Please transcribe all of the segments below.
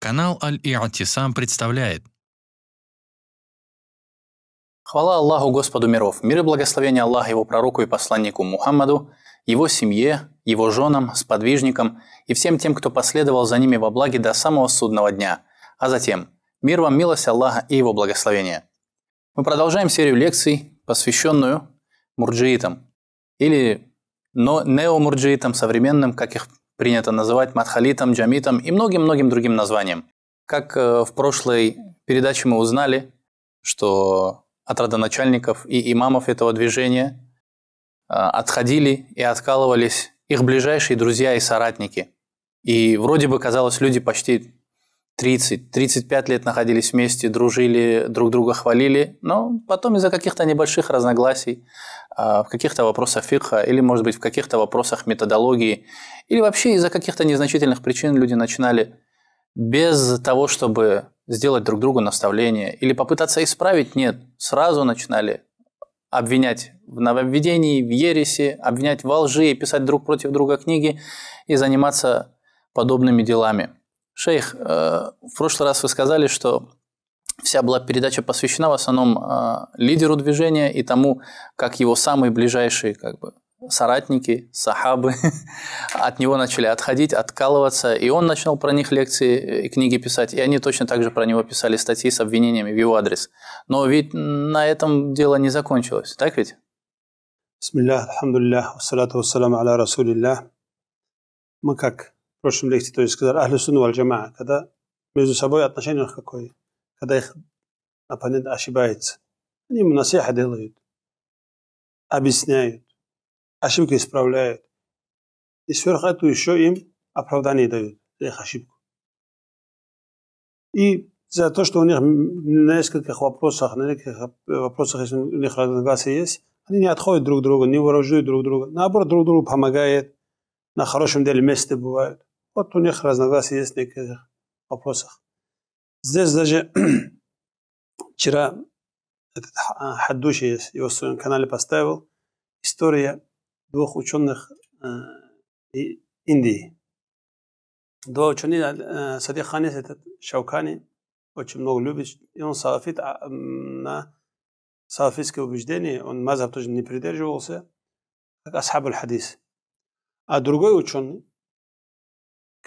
Канал Аль-Иатисам представляет Хвала Аллаху Господу миров, мир и благословение Аллаха его пророку и посланнику Мухаммаду, его семье, его женам, сподвижникам и всем тем, кто последовал за ними во благе до самого судного дня, а затем мир вам, милость Аллаха и его благословение. Мы продолжаем серию лекций, посвященную мурджиитам или но неомурджиитам современным, как их принято называть Матхалитом, Джамитом и многим-многим другим названием. Как э, в прошлой передаче мы узнали, что от родоначальников и имамов этого движения э, отходили и откалывались их ближайшие друзья и соратники. И вроде бы, казалось, люди почти 30-35 лет находились вместе, дружили, друг друга хвалили, но потом из-за каких-то небольших разногласий, а, в каких-то вопросах фикха или, может быть, в каких-то вопросах методологии, или вообще из-за каких-то незначительных причин люди начинали без того, чтобы сделать друг другу наставление или попытаться исправить, нет, сразу начинали обвинять в нововведении, в ересе, обвинять во лжи, писать друг против друга книги и заниматься подобными делами – Шейх, э, в прошлый раз вы сказали, что вся была передача посвящена в основном э, лидеру движения и тому, как его самые ближайшие как бы, соратники, сахабы от него начали отходить, откалываться, и он начал про них лекции и книги писать, и они точно так же про него писали статьи с обвинениями в его адрес. Но ведь на этом дело не закончилось, так ведь? Бисмиллях, алхамдулиллях, вассалату вассаламу аля расулиллях. Мы как в прошлом лекции тоже сказал, ахлюсуну сунну валь джамаа, когда между собой отношение у них какое, когда их оппонент ошибается, они ему насиха делают, объясняют, ошибки исправляют. И сверх эту еще им оправдание дают за их ошибку. И за то, что у них на нескольких вопросах, на нескольких вопросах, если у них разногласия есть, они не отходят друг друга, не выражают друг друга, наоборот, друг другу помогают, на хорошем деле вместе бывают. Вот у них разногласия есть в некоторых вопросах. Здесь даже вчера этот а, Хаддуши, его в своем канале поставил, история двух ученых э, Индии. Два ученых, э, Садик Ханис, этот Шаукани, очень много любит, и он салафит а, на салафитское убеждение, он мазаб тоже не придерживался, как Асхаб хадис А другой ученый,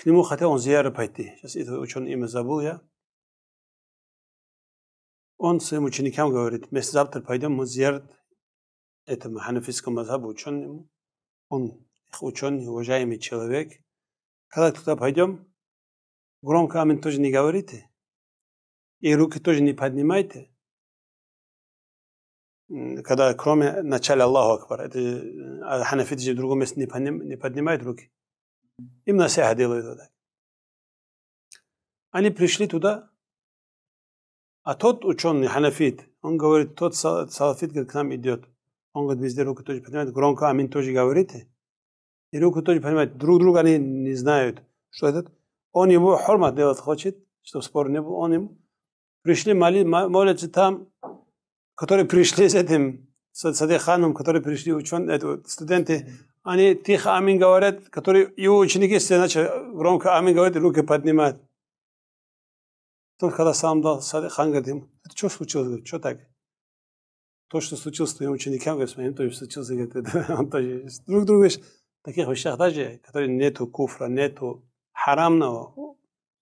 к нему хотел он зияры пойти. Сейчас это ученый имя забыл я. Он своим ученикам говорит, вместе завтра пойдем мы зиярт этому ханафийскому мазхабу ученому. Он ученый, уважаемый человек. Когда туда пойдем, громко амин тоже не говорите. И руки тоже не поднимайте. Когда кроме начала Аллаху Акбар. Это ханафиты же в другом месте не поднимают руки. Им насеха делают вот так. Они пришли туда, а тот ученый, ханафит, он говорит, тот салафит говорит, к нам идет. Он говорит, везде руку тоже поднимает, громко амин тоже говорит. И руку тоже поднимает. Друг друга они не знают, что этот. Он ему хормат делать хочет, чтобы спор не был. Он им пришли, моли, молятся там, которые пришли с этим, с Садиханом, которые пришли ученые, это, студенты, они тихо амин говорят, которые его ученики, если начали громко амин говорить и руки поднимать. Только когда сам дал хан говорит им, это что случилось, что так? То, что случилось с твоим ученикам, говорит, с моим тоже случилось, говорит, это, он тоже. Друг другу говоришь, таких вещах даже, которые нету куфра, нету харамного,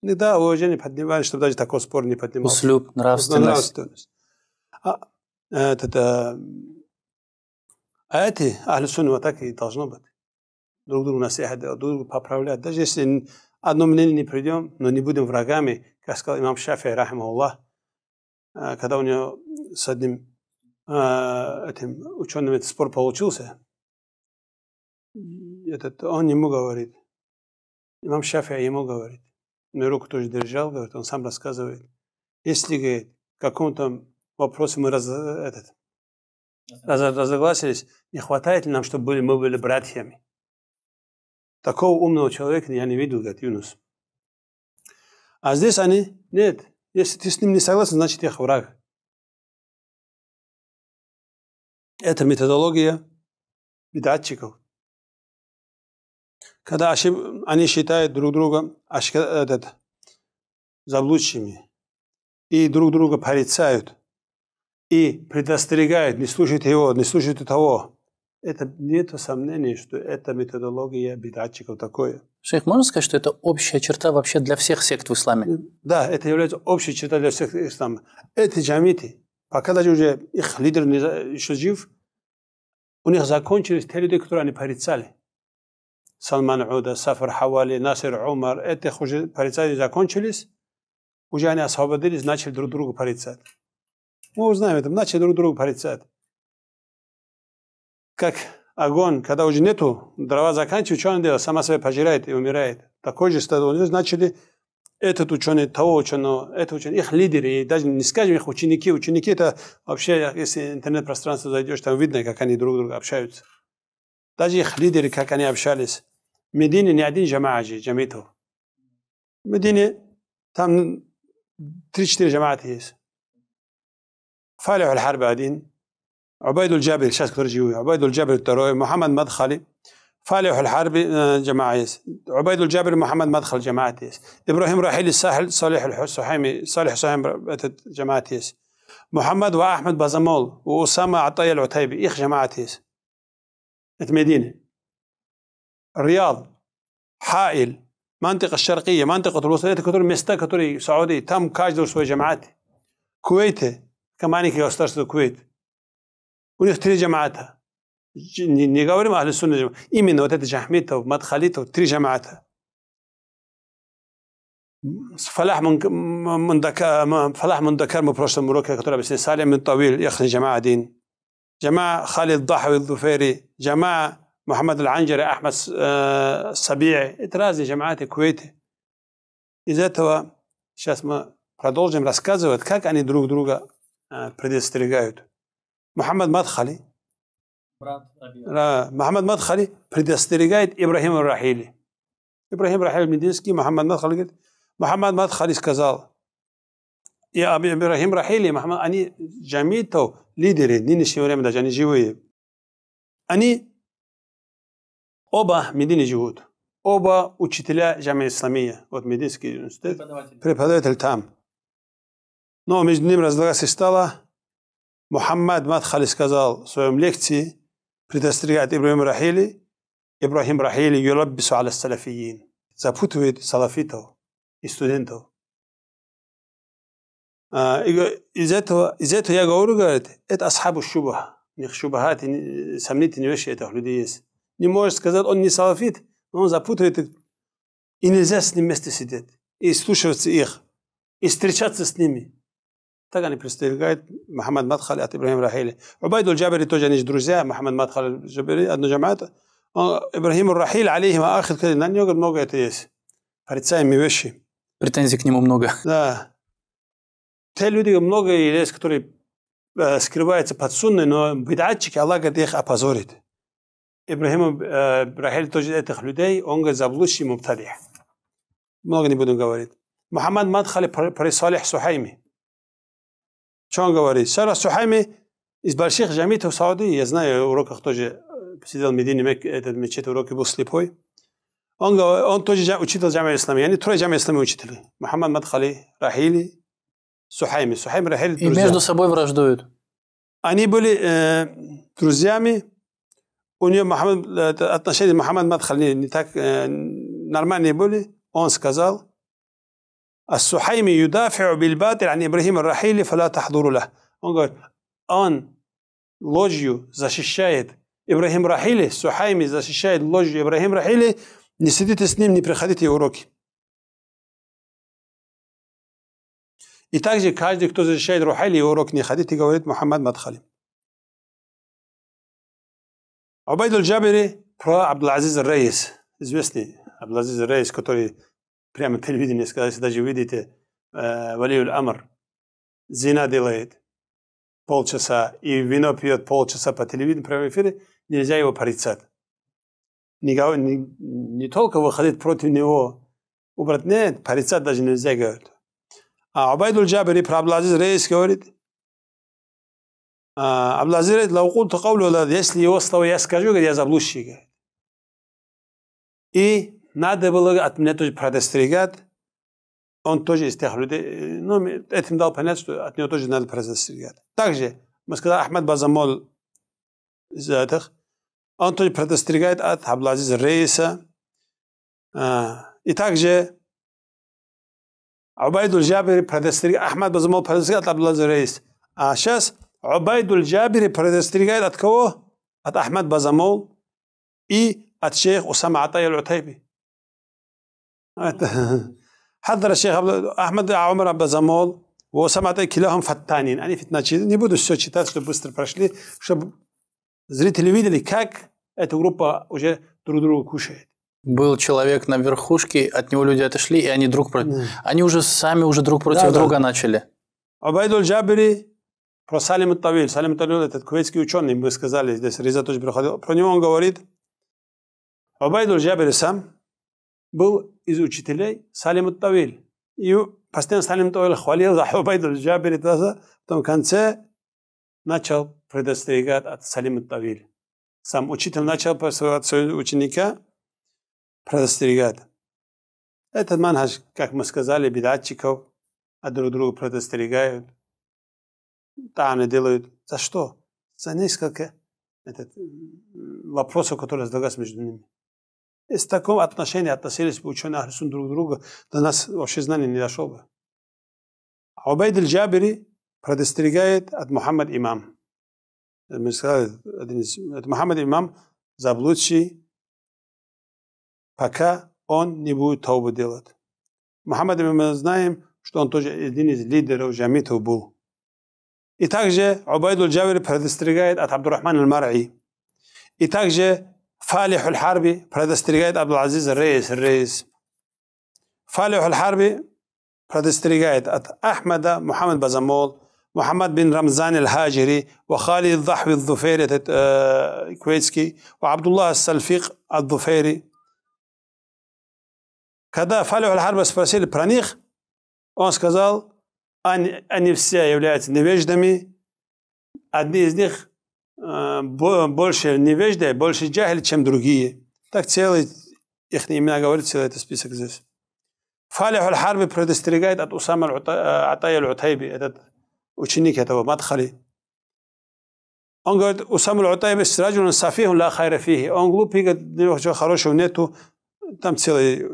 Не ну да, уже не поднимали, чтобы даже такой спор не поднимался. Услуг, нравственность. нравственность. А, это, это э, а это Ахлюсунна так и должно быть. Друг другу насихат делать, друг другу поправлять. Даже если одно мнение не придем, но не будем врагами, как сказал имам Шафи, рахима Аллах, когда у него с одним этим ученым этот спор получился, этот, он ему говорит, имам Шафия ему говорит, на руку тоже держал, говорит, он сам рассказывает, если, говорит, в каком-то вопросе мы раз, этот, разогласились, не хватает ли нам, чтобы были, мы были братьями. Такого умного человека я не видел, говорит Юнус. А здесь они, нет, если ты с ним не согласен, значит я враг. Это методология бедатчиков. Когда ошиб... они считают друг друга ошиб... этот, заблудшими и друг друга порицают – и предостерегает, не слушайте его, не слушайте того. Это нет сомнений, что эта методология бедатчиков такое. Шейх, можно сказать, что это общая черта вообще для всех сект в исламе? Э, да, это является общей чертой для всех ислама. Эти джамиты, пока даже уже их лидер не, еще жив, у них закончились те люди, которые они порицали. Салман Уда, Сафар Хавали, Насир Умар, эти уже порицания закончились, уже они освободились, начали друг друга порицать. Мы узнаем это. Начали друг друга порицать. Как огонь, когда уже нету, дрова заканчивает, что он делает? Сама себя пожирает и умирает. Такой же стадо. Начали этот ученый, того ученого, это ученый, их лидеры, и даже не скажем их ученики. Ученики это вообще, если интернет-пространство зайдешь, там видно, как они друг друга общаются. Даже их лидеры, как они общались. В Медине не один джамааджи, джамитов. В Медине там 3-4 джамаата есть. فالح الحرب قاعدين عبيد الجابر شاس كرجيوي عبيد الجابر التروي محمد مدخلي فالح الحربي آه، جماعة عبيد الجابر محمد مدخل جماعة إبراهيم راحيل الساحل صالح الحسحيمي صالح الحسحيمي جماعة محمد وأحمد بازمول وأسامة عطية العتيبي إخ جماعة المدينة الرياض حائل منطقة الشرقية منطقة الوسطية كتر مستا كتر سعودي تم كاجدر سوى جماعتي كويتي كماني استاذ الكويت ونختري جماعتها نقاوري أهل السنة جماعة إيمن وتت جحميتها ومدخليتها وتري جماعتها فلاح من من دك فلاح من دكار مبروش المروكة كتر بس سالم من طويل يخرج جماعة دين جماعة خالد ضحوي الظفيري جماعة محمد العنجري أحمد السبيعي آه، اترازي جماعات كويتي إذا توا شو اسمه продолжим рассказывать, как они друг друга Э, предостерегают. Мухаммад Мадхали, Мухаммад Мадхали предостерегает Ибрахима Рахили. Ибрахим Рахиль Мединский, Мухаммад Мадхали говорит, Мухаммад Мадхали сказал, и Ибрахим Рахили, и Мухаммад, они джамитов, лидеры нынешнего времени, даже они живые. Они оба в Медине живут. Оба учителя Джами Исламия, вот Мединский университет, преподаватель, преподаватель там. Но ну, а между ним разногласие стало. Мухаммад Мадхали сказал в своем лекции, предостерегает Ибрахим Рахили, Ибрахим Рахили юлаббису аля салафиин, запутывает салафитов и студентов. А, из этого, из этого я говорю, говорит, это асхабу шуба. У них шубахат, сомнительные вещи этих людей есть. Не можешь сказать, он не салафит, но он запутывает И нельзя с ним вместе сидеть, и слушаться их, и встречаться с ними. تغني بلستيرغايت محمد مدخل ات ابراهيم رحيلي عبيد الجابري توجنيش دروزا محمد مدخل الجابري ادنو جماعات ابراهيم الرحيل عليه ما اخذ كده نان يوجد много это есть порицаемые вещи претензий к нему много да те люди много есть которые э, скрываются под сунной но бедатчики Аллах говорит их опозорит Ибрахим э, Рахель тоже этих людей он говорит заблудший мубтади много не будем говорить Мухаммад Мадхали при Салих Сухайми Что он говорит? Шара Сухами из больших джамитов Сауды, я знаю, в уроках тоже э, посидел в Медине, этот мечеть, уроки был слепой. Он, он тоже учитель джамия ислама, они трое джамия ислама учителей. Мухаммад Мадхали, Рахили, Сухайми. Сухайми, Рахили, друзья. И между собой враждуют. Они были э, друзьями. У нее Мухаммад, э, отношения Мухаммад Мадхали не так э, нормальные были. Он сказал, السحيمي يدافع بالباطل عن إبراهيم الرحيل فلا تحضر له Он говорит, он ложью защищает Ибрахим Рахили, Сухайми защищает ложью Ибрахим Рахили, не сидите с ним, не приходите уроки. И также каждый, кто защищает Рухайли, урок не ходите, говорит Мухаммад Мадхали. Абайдул Джабири про Абдул-Азиз Рейс, известный Абдул-Азиз Рейс, который прямо телевидение сказать, даже видите, э, Валиюль Амр зина делает полчаса и вино пьет полчаса по телевидению, прямо в эфире, нельзя его порицать. Никого, не, не только выходить против него, убрать, нет, порицать даже нельзя, а говорит. А Убайдуль Джабери про Аблазиз Рейс говорит, Аблазиз Рейс, если его слово я скажу, говорит, я заблудший, говорит. И надо было от меня тоже предостерегать. Он тоже из тех людей. Э, ну, этим дал понять, что от него тоже надо предостерегать. Также мы сказали, Ахмад Базамол из этих, он тоже предостерегает от Абдулазиз Рейса. А, и также Абайдул Джабири предостерегает, Ахмад Базамол предостерегает от Абдулазиз Рейс. А сейчас Абайдул Джабири предостерегает от кого? От Ахмад Базамол и от шейх Усама Атая аль حذر الشيخ احمد عمر عبد زمول وسمعت كلاهم فتانين они фитначи не буду все читать чтобы быстро прошли чтобы зрители видели как эта группа уже друг друга кушает был человек на верхушке, от него люди отошли, и они друг против... Они уже сами уже друг против друга начали. Абайдуль Джабери про Салим Тавиль. Салим Тавиль этот кувейтский ученый, мы сказали, здесь тоже приходил. Про него он говорит, Абайдуль Джабери сам был из учителей Салим Тавиль. И постоянно Салим Тавиль хвалил за Хубайдуль Джабири Таза, потом в конце начал предостерегать от Салим Тавиль. Сам учитель начал от своего ученика предостерегать. Этот манхаж, как мы сказали, бедатчиков а друг друга предостерегают. Да, они делают. За что? За несколько этот, вопросов, которые задаются между ними. Если в таком отношении относились бы ученые Ахлисун друг к другу, до нас вообще знание не дошло бы. А Убайд джабери предостерегает от Мухаммад Имам. Э, мы сказали, от Мухаммад Имам заблудший, пока он не будет таубу делать. Мухаммад Имам мы знаем, что он тоже один из лидеров джамитов был. И также Убайдуль Джабери предостерегает от Абдурахмана Аль-Мар'и. И также فالح الحربي برادستريغايد عبد العزيز الرئيس الرئيس فالح الحربي برادستريغايد أحمد محمد بزمول محمد بن رمزان الهاجري وخالد الضحوي الضفيري آه، كويتسكي وعبد الله السلفيق الضفيري كذا فالح Аль-Харба برانيخ про них, он сказал, они, они все являются невеждами, одни из них А, больше невежда, больше джахиль, чем другие. Так целый, их имена говорит, целый этот список здесь. Фалих аль-Харби предостерегает от Усама э, Атай аль-Утайби, этот ученик этого Мадхали. Он говорит, Усама аль-Утайби сраджун сафихун ла хайра фихи. Он глупый, говорит, ничего хорошего нету. Там целый э,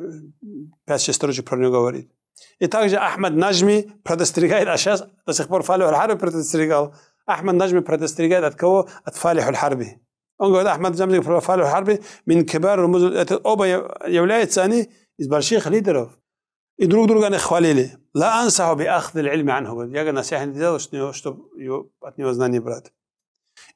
пять 6 строчек про него говорит. И также Ахмад Нажми предостерегает, а сейчас до сих пор Фалих аль-Харби предостерегал احمد نجم برادستريجا اتكو اتفالح الحربي انقعد احمد نجم فالح الحربي من كبار رموز اوبا يا ولايه ثاني برشيخ ليدروف يدروك دروك انا خواليلي لا انصح باخذ العلم عنه يا نصيحه دي شنو شتو يو اتني وزناني برات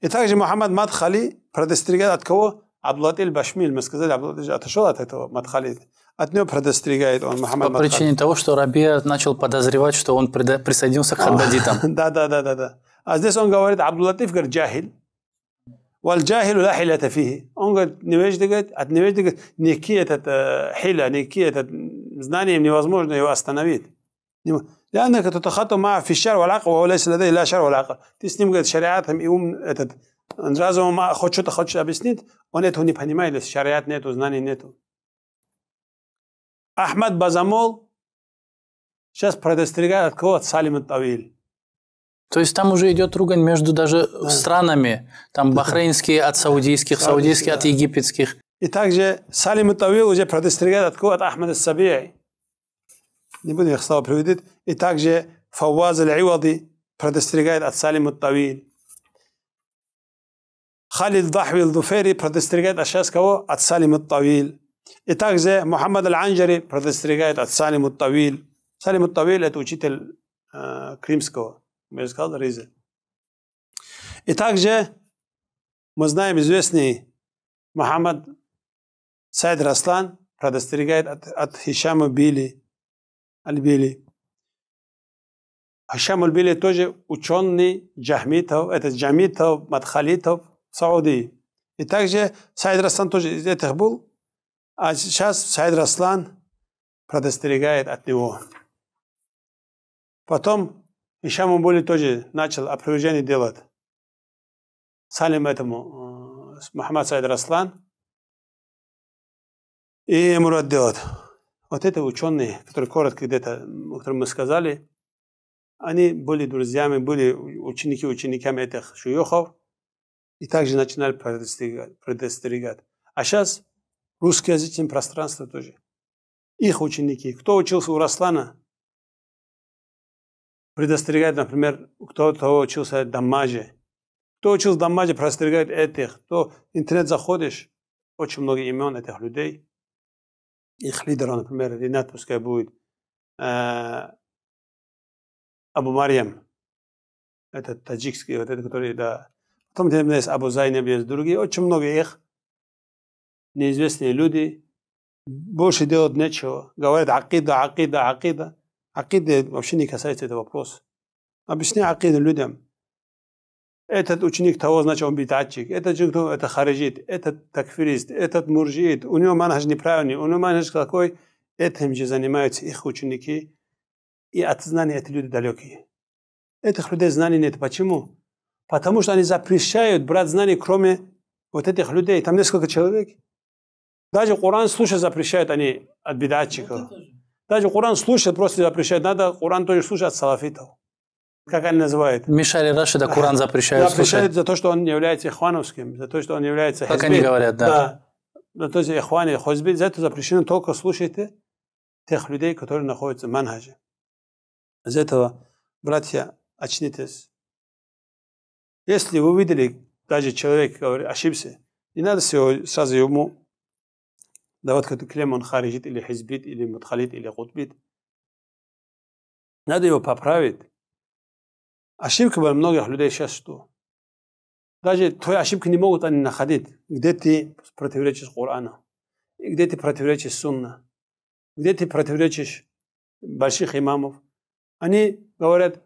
اتاج محمد مدخلي برادستريجا اتكو عبد اللطيف بشميل مسكزل عبد اللطيف اتشول اتو مدخلي от него предостерегает он Мухаммад По Мадхад. причине того, что Рабия начал подозревать, что он присоединился к хаддадитам. Да, да, да, да, да. أزديس أون قاورد عبد اللطيف قال جاهل والجاهل لا حيلة فيه أون قاورد نواج دقت أت نواج دقت نكية تت حيلة نكية تت زناني من وزموج نيو أستنويت لأنك تتخطو معه في الشر والعقل وهو ليس لديه لا شر ولا عقل تسنيم قد شريعاتهم يوم تت انرازو ما خدشو تخدشو أبسنيت ونيتو نبهني ما يلس شريعات نيتو زناني نيتو أحمد بازامول شاس بردستريقات كوات سالم الطويل То есть там уже идет ругань между даже да. странами, там бахрейнские от саудийских, саудийские да. от египетских. И также Салим Тавил уже предостерегает от кого от Ахмада Сабии. Не буду их слова приводить. И также Фауаз Аль-Ивади предостерегает от Салима Тавил. Халид Дахви Дуфери предостерегает от сейчас кого? От Салима Тавил. И также Мухаммад Аль-Анджари предостерегает от Салима Тавил. Салим Тавил это учитель э, Крымского. Мы Мешкал Ризе. И также мы знаем известный Мухаммад Сайд Раслан предостерегает от, от Хишама Били, Аль-Били. Хишам Аль-Били тоже ученый джахмитов, это джамитов, мадхалитов Саудии. И также Сайд Раслан тоже из этих был, а сейчас Сайд Раслан предостерегает от него. Потом и Шамабули тоже начал опровержение делать. Салим этому э, Мухаммад Саид Раслан и Мурат делает. Вот это ученые, которые коротко где-то, о которых мы сказали, они были друзьями, были ученики учениками этих шуюхов и также начинали предостерегать. предостерегать. А сейчас русскоязычное пространство тоже. Их ученики. Кто учился у Раслана, предостерегает, например, кто-то учился дамаже. Кто учился дамаже, предостерегает этих. Кто интернет заходишь, очень много имен этих людей. Их лидеров, например, Ренат пускай будет. Э, Абу Марьям. Это таджикский, вот этот, который, да. Потом там есть Абу Зайнеб, есть другие. Очень много их. Неизвестные люди. Больше делать нечего. Говорят, акида, акида, акида. Акиды вообще не касается этого вопроса. Объясняй акиду людям. Этот ученик того, значит, он битатчик. Этот ученик того, это хариджит. Этот такфирист. Этот муржит. У него манхаж неправильный. У него манаж такой, Этим же занимаются их ученики. И от знаний эти люди далекие. Этих людей знаний нет. Почему? Потому что они запрещают брать знания, кроме вот этих людей. Там несколько человек. Даже Коран слушать запрещают они от бедатчиков. Даже Коран слушать просто запрещает. Надо Коран тоже слушать салафитов. Как они называют? Мишари Рашида Коран запрещают Запрещает за то, что он является ихвановским, за то, что он является хазбит. Как они говорят, да. да. То есть ихване, хазбит, за это запрещено только слушать тех людей, которые находятся в манхаже. Из этого, братья, очнитесь. Если вы видели, даже человек говорит, ошибся, не надо сразу ему دوت تتكلم عن خارجيت или حزبيت или مدخليت или قطبيت надо его поправить. Ошибка во многих людей сейчас что? Даже твои ошибки не могут они находить, где ты противоречишь Корану, где ты противоречишь Сунна, где ты противоречишь больших имамов. Они говорят,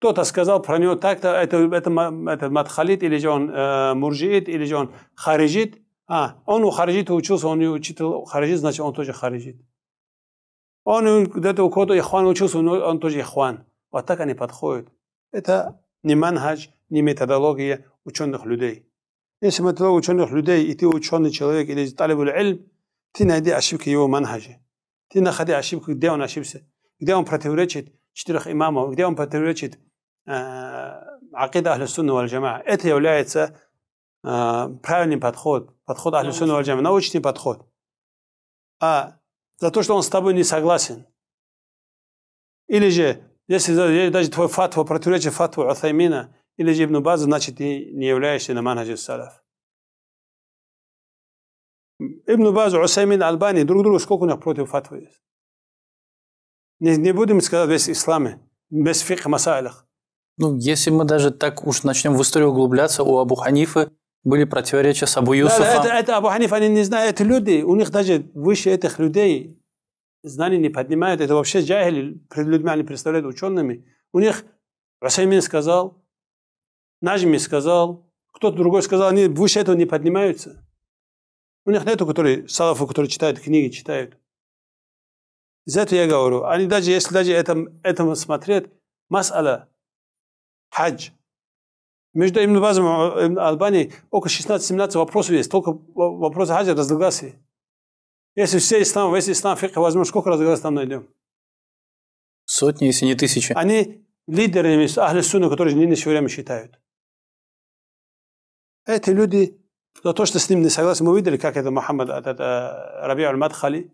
кто-то сказал про него так-то, это, это, это Мадхалит, или же он э, Муржиит, или же он Харижит. А, он ухаржит учился, он и учитель харжит, значит, он тоже харжит. Он где-то у кого-то ихван учился, он тоже ихван. Вот так они подходят. Это не манхаж, не методология ученых людей. Если методология ученых людей, и ты ученый человек, или талибул илм, ты найди ошибки его манхажа. Ты находи ошибку, где он ошибся, где он противоречит четырех имамов, где он противоречит э, акида ахлюсунна валь джамаа. Это является Э, правильный подход, подход Ахлюсуна ну, Вальджама, научный подход, а за то, что он с тобой не согласен. Или же, если даже твой фатва противоречит фатву Атаймина или же Ибн База, значит, ты не являешься на манхаджи салаф. Ибн Базу, Усаймин, Албани, друг другу сколько у них против фатвы есть. Не, не будем сказать без ислама, без фикх масайлах. Ну, если мы даже так уж начнем в историю углубляться, у Абу Ханифы были противоречия с Абу Юсуфом. Да, да, это, это Абу Ханифа, они не знают, это люди, у них даже выше этих людей знаний не поднимают, это вообще джахили, перед людьми они представляют учеными. У них Расаймин сказал, Нажми сказал, кто-то другой сказал, они выше этого не поднимаются. У них нету, которые, салафов, которые читают книги, читают. Из этого я говорю. Они даже, если даже этом, этому смотреть, мас'ала, хадж – между Ибн Базом э, и Ибн около 16-17 вопросов есть, только вопросы хаджа разногласий. Если все ислам, весь ислам фикха возьмем, сколько разногласий там найдем? Сотни, если не тысячи. Они лидерами ахли сунны, которые не все время считают. Эти люди, за то, что с ним не согласны, мы видели, как это Мухаммад, э, этот э, Раби Аль-Мадхали,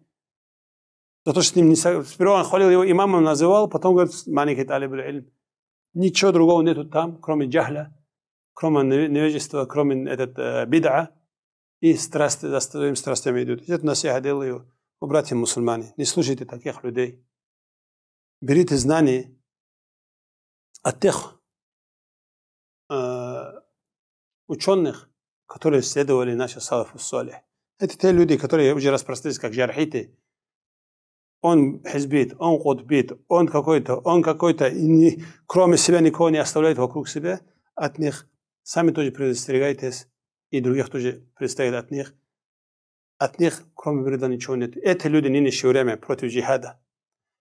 за то, что с ним не согласен. Сперва он хвалил его имамом, называл, потом говорит, маникет алибуль Ничего другого нету там, кроме джахля, кроме невежества, кроме этот, э, и страсти, за своими страстями идут. Я нас я делаю, о братья мусульмане, не слушайте таких людей. Берите знания от тех э, ученых, которые исследовали наши салафу соли. Это те люди, которые уже распространились как жархиты. Он хизбит, он кутбит, он какой-то, он какой-то, и не, кроме себя никого не оставляет вокруг себя. От них Сами тоже предостерегайтесь, и других тоже предстоит от них. От них, кроме вреда, ничего нет. Это люди в нынешнее время против джихада.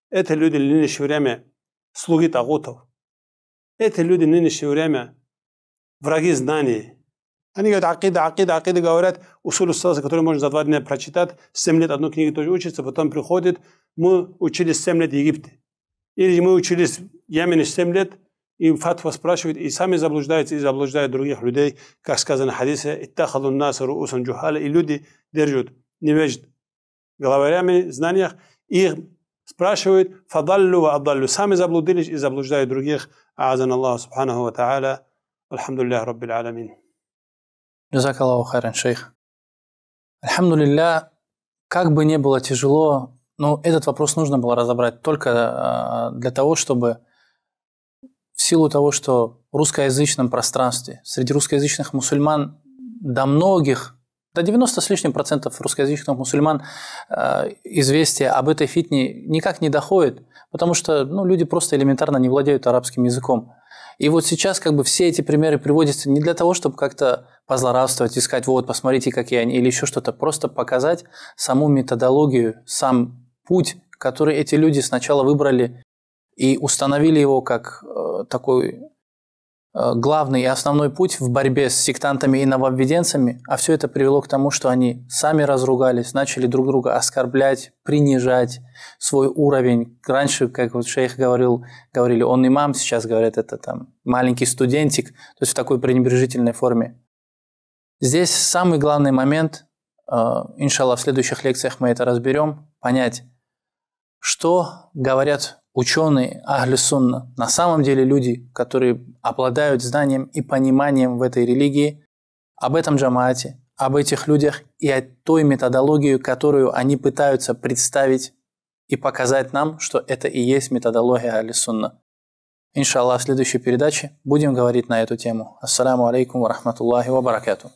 Это люди в нынешнее время слуги тагутов. Это люди в нынешнее время враги знаний. Они говорят, акида, акида, акида, говорят, усуль устаса, который можно за два дня прочитать, семь лет одну книгу тоже учится, потом приходит, мы учились семь лет в Египте. Или мы учились в Йемене семь лет, и фатва спрашивает, и сами заблуждаются, и заблуждают других людей, как сказано в хадисе, «Иттахалун нас руусун джухаля», и люди держат невежд главарями в знаниях, их спрашивают «Фадаллю ва адаллю», сами заблудились и заблуждают других. Азан Аллаху Субханаху Ва Та'аля, Алхамдуллях Раббил Аламин. Джазак Аллаху хайран, шейх. Альхамдулилля, как бы не было тяжело, но ну, этот вопрос нужно было разобрать только э, для того, чтобы в силу того, что в русскоязычном пространстве среди русскоязычных мусульман до многих, до 90 с лишним процентов русскоязычных мусульман э, известие об этой фитне никак не доходит, потому что ну, люди просто элементарно не владеют арабским языком. И вот сейчас как бы все эти примеры приводятся не для того, чтобы как-то позлорадствовать и сказать, вот, посмотрите, какие они, или еще что-то, просто показать саму методологию, сам путь, который эти люди сначала выбрали и установили его как э, Э, такой э, главный и основной путь в борьбе с сектантами и нововведенцами, а все это привело к тому, что они сами разругались, начали друг друга оскорблять, принижать свой уровень. Раньше, как вот шейх говорил, говорили «он имам», сейчас говорят это там «маленький студентик», то есть в такой пренебрежительной форме. Здесь самый главный момент, э, иншаллах, в следующих лекциях мы это разберем, понять, что говорят ученые, ахли сунна, на самом деле люди, которые обладают знанием и пониманием в этой религии, об этом джамаате, об этих людях и о той методологии, которую они пытаются представить и показать нам, что это и есть методология ахли сунна. Иншаллах, в следующей передаче будем говорить на эту тему. Ассаламу алейкум ва рахматуллахи ва баракату.